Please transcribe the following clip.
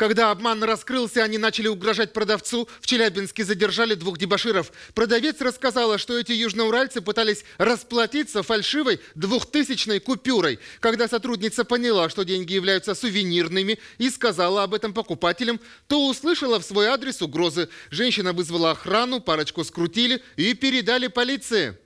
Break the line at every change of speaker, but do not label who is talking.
Когда обман раскрылся, они начали угрожать продавцу. В Челябинске задержали двух дебаширов. Продавец рассказала, что эти южноуральцы пытались расплатиться фальшивой двухтысячной купюрой. Когда сотрудница поняла, что деньги являются сувенирными и сказала об этом покупателям, то услышала в свой адрес угрозы. Женщина вызвала охрану, парочку скрутили и передали полиции.